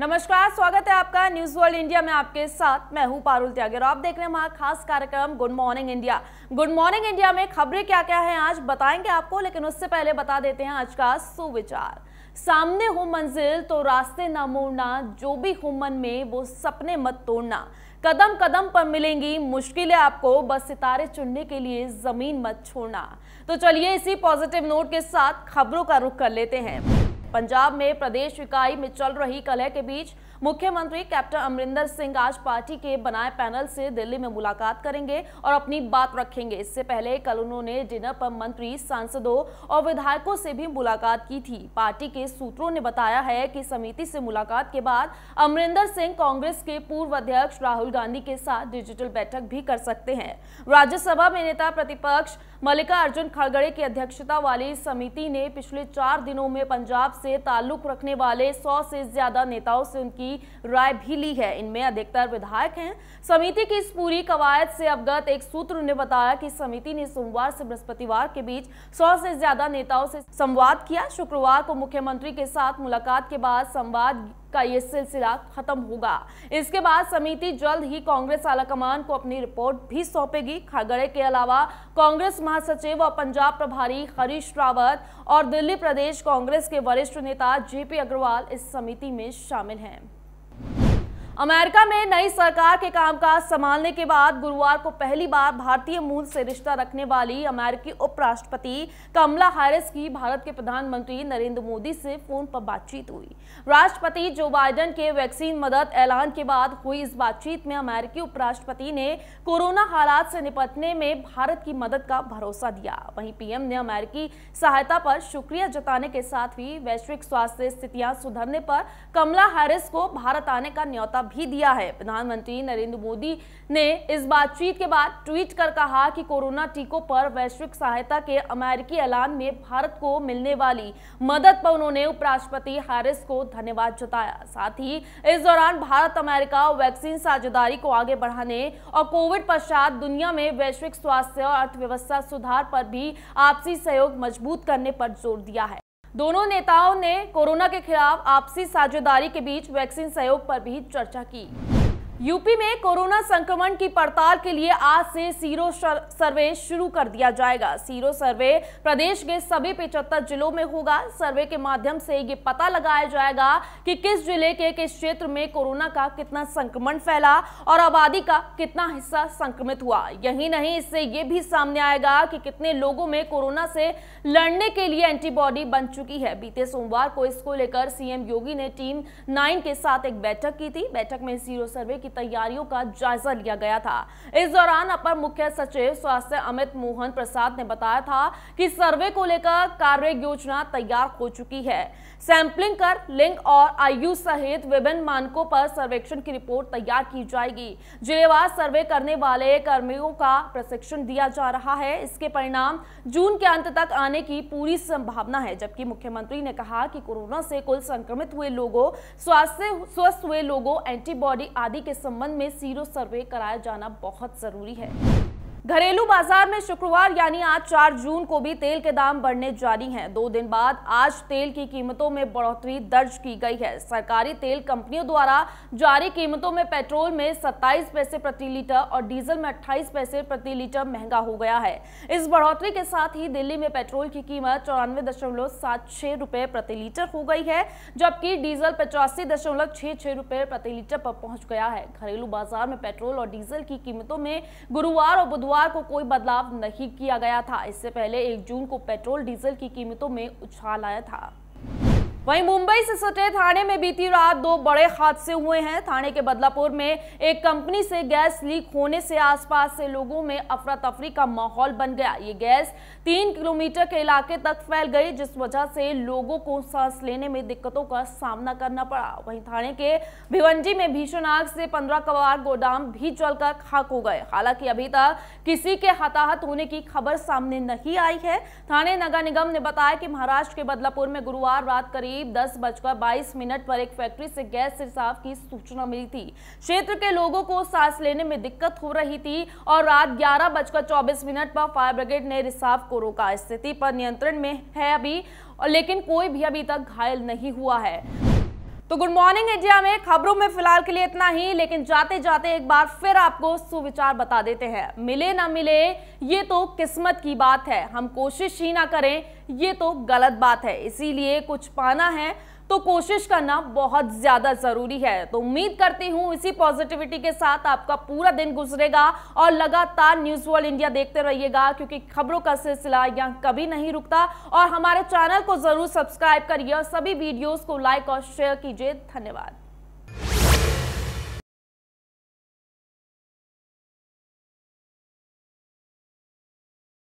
नमस्कार स्वागत है आपका न्यूज वर्ल्ड इंडिया में आपके साथ मैं हूं पारुल त्यागी और आप देख रहे हैं हमारा खास कार्यक्रम good morning India good morning India में खबरें क्या क्या है आज बताएंगे आपको लेकिन उससे पहले बता देते हैं आज का सुविचार सामने हो मंजिल तो रास्ते न मोड़ना जो भी हो मन में वो सपने मत तोड़ना कदम कदम पर मिलेंगी मुश्किलें आपको बस सितारे चुनने के लिए जमीन मत छोड़ना तो चलिए इसी पॉजिटिव नोट के साथ खबरों का रुख कर लेते हैं पंजाब में प्रदेश इकाई में चल रही कलह के बीच मुख्यमंत्री कैप्टन अमरिंदर सिंह आज पार्टी के बनाए पैनल से दिल्ली में मुलाकात करेंगे और अपनी बात रखेंगे इससे पहले कल उन्होंने डिनर पर मंत्री सांसदों और विधायकों से भी मुलाकात की थी पार्टी के सूत्रों ने बताया है कि समिति से मुलाकात के बाद अमरिंदर सिंह कांग्रेस के पूर्व अध्यक्ष राहुल गांधी के साथ डिजिटल बैठक भी कर सकते हैं राज्यसभा में नेता प्रतिपक्ष मल्लिका अर्जुन खड़गड़े की अध्यक्षता वाली समिति ने पिछले चार दिनों में पंजाब से ताल्लुक रखने वाले सौ से ज्यादा नेताओं से उनकी की राय भी ली है इनमें अधिकतर विधायक हैं समिति की इस पूरी कवायद से अवगत एक सूत्र ने बताया कि समिति ने सोमवार से बृहस्पतिवार के बीच सौ से ज्यादा नेताओं से संवाद किया शुक्रवार को मुख्यमंत्री के साथ मुलाकात के बाद संवाद का ये सिलसिला खत्म होगा इसके बाद समिति जल्द ही कांग्रेस आलाकमान को अपनी रिपोर्ट भी सौंपेगी खागड़े के अलावा कांग्रेस महासचिव और पंजाब प्रभारी हरीश रावत और दिल्ली प्रदेश कांग्रेस के वरिष्ठ नेता जेपी अग्रवाल इस समिति में शामिल हैं अमेरिका में नई सरकार के कामकाज संभालने के बाद गुरुवार को पहली बार भारतीय मूल से रिश्ता रखने वाली अमेरिकी उपराष्ट्रपति कमला हैरिस की भारत के प्रधानमंत्री नरेंद्र मोदी से फोन पर बातचीत हुई राष्ट्रपति जो बाइडेन के वैक्सीन मदद ऐलान के बाद हुई इस बातचीत में अमेरिकी उपराष्ट्रपति ने कोरोना हालात से निपटने में भारत की मदद का भरोसा दिया वहीं पीएम ने अमेरिकी सहायता पर शुक्रिया जताने के साथ ही वैश्विक स्वास्थ्य स्थितियां सुधरने पर कमला हैरिस को भारत आने का न्यौता भी दिया है प्रधानमंत्री नरेंद्र मोदी ने इस बातचीत के बाद ट्वीट कर कहा कि कोरोना टीकों पर वैश्विक सहायता के अमेरिकी ऐलान में भारत को मिलने वाली मदद पर उन्होंने उपराष्ट्रपति हैरिस को धन्यवाद जताया साथ ही इस दौरान भारत अमेरिका वैक्सीन साझेदारी को आगे बढ़ाने और कोविड पश्चात दुनिया में वैश्विक स्वास्थ्य और अर्थव्यवस्था सुधार पर भी आपसी सहयोग मजबूत करने पर जोर दिया है दोनों नेताओं ने कोरोना के खिलाफ आपसी साझेदारी के बीच वैक्सीन सहयोग पर भी चर्चा की यूपी में कोरोना संक्रमण की पड़ताल के लिए आज से सीरो सर्वे शुरू कर दिया जाएगा सीरो सर्वे प्रदेश के सभी पिचहत्तर जिलों में होगा सर्वे के माध्यम से ये पता लगाया जाएगा कि किस जिले के किस क्षेत्र में कोरोना का कितना संक्रमण फैला और आबादी का कितना हिस्सा संक्रमित हुआ यही नहीं इससे ये भी सामने आएगा कि कितने लोगों में कोरोना से लड़ने के लिए एंटीबॉडी बन चुकी है बीते सोमवार को इसको लेकर सीएम योगी ने टीम नाइन के साथ एक बैठक की थी बैठक में सीरो सर्वे की की तैयारियों का जायजा लिया गया था इस दौरान अपर मुख्य सचिव स्वास्थ्य अमित मोहन प्रसाद ने बताया था कि सर्वे को लेकर कार्य योजना तैयार हो चुकी है सैंपलिंग कर लिंग और आयु सहित विभिन्न मानकों पर सर्वेक्षण की रिपोर्ट तैयार की जाएगी जिलेवार सर्वे करने वाले कर्मियों का प्रशिक्षण दिया जा रहा है इसके परिणाम जून के अंत तक आने की पूरी संभावना है जबकि मुख्यमंत्री ने कहा कि कोरोना से कुल संक्रमित हुए लोगों स्वास्थ्य स्वस्थ हुए लोगों एंटीबॉडी आदि के संबंध में सीरो सर्वे कराया जाना बहुत जरूरी है घरेलू बाजार में शुक्रवार यानी आज 4 जून को भी तेल के दाम बढ़ने जारी हैं दो दिन बाद आज तेल की कीमतों में बढ़ोतरी दर्ज की गई है सरकारी तेल कंपनियों द्वारा जारी कीमतों में पेट्रोल में 27 पैसे प्रति लीटर और डीजल में 28 पैसे प्रति लीटर महंगा हो गया है इस बढ़ोतरी के साथ ही दिल्ली में पेट्रोल की कीमत चौरानवे दशमलव प्रति लीटर हो गई है जबकि डीजल पचासी दशमलव प्रति लीटर पर पहुंच गया है घरेलू बाजार में पेट्रोल और डीजल की कीमतों में गुरुवार और बुधवार बुधवार को कोई बदलाव नहीं किया गया था इससे पहले एक जून को पेट्रोल डीजल की कीमतों में उछाल आया था वहीं मुंबई से सटे थाने में बीती रात दो बड़े हादसे हुए हैं थाने के बदलापुर में एक कंपनी से गैस लीक होने से आसपास से लोगों में अफरा तफरी का माहौल बन गया ये गैस तीन किलोमीटर के इलाके तक फैल गई जिस वजह से लोगों को सांस लेने में दिक्कतों का सामना करना पड़ा वहीं थाने के भिवंजी में भीषण आग से पंद्रह कवार गोदाम भी जलकर खाक हो गए हालांकि अभी तक किसी के हताहत होने की खबर सामने नहीं आई है थाने नगर निगम ने बताया कि महाराष्ट्र के बदलापुर में गुरुवार रात करीब करीब दस बजकर बाईस मिनट पर एक फैक्ट्री से गैस रिसाव की सूचना मिली थी क्षेत्र के लोगों को सांस लेने में दिक्कत हो रही थी और रात ग्यारह बजकर चौबीस मिनट पर फायर ब्रिगेड ने रिसाव को रोका स्थिति पर नियंत्रण में है अभी और लेकिन कोई भी अभी तक घायल नहीं हुआ है तो गुड मॉर्निंग इंडिया में खबरों में फिलहाल के लिए इतना ही लेकिन जाते जाते एक बार फिर आपको सुविचार बता देते हैं मिले ना मिले ये तो किस्मत की बात है हम कोशिश ही ना करें ये तो गलत बात है इसीलिए कुछ पाना है तो कोशिश करना बहुत ज़्यादा ज़रूरी है तो उम्मीद करती हूँ इसी पॉजिटिविटी के साथ आपका पूरा दिन गुजरेगा और लगातार न्यूज़ वर्ल्ड इंडिया देखते रहिएगा क्योंकि खबरों का सिलसिला यहाँ कभी नहीं रुकता और हमारे चैनल को ज़रूर सब्सक्राइब करिए और सभी वीडियोज़ को लाइक और शेयर कीजिए धन्यवाद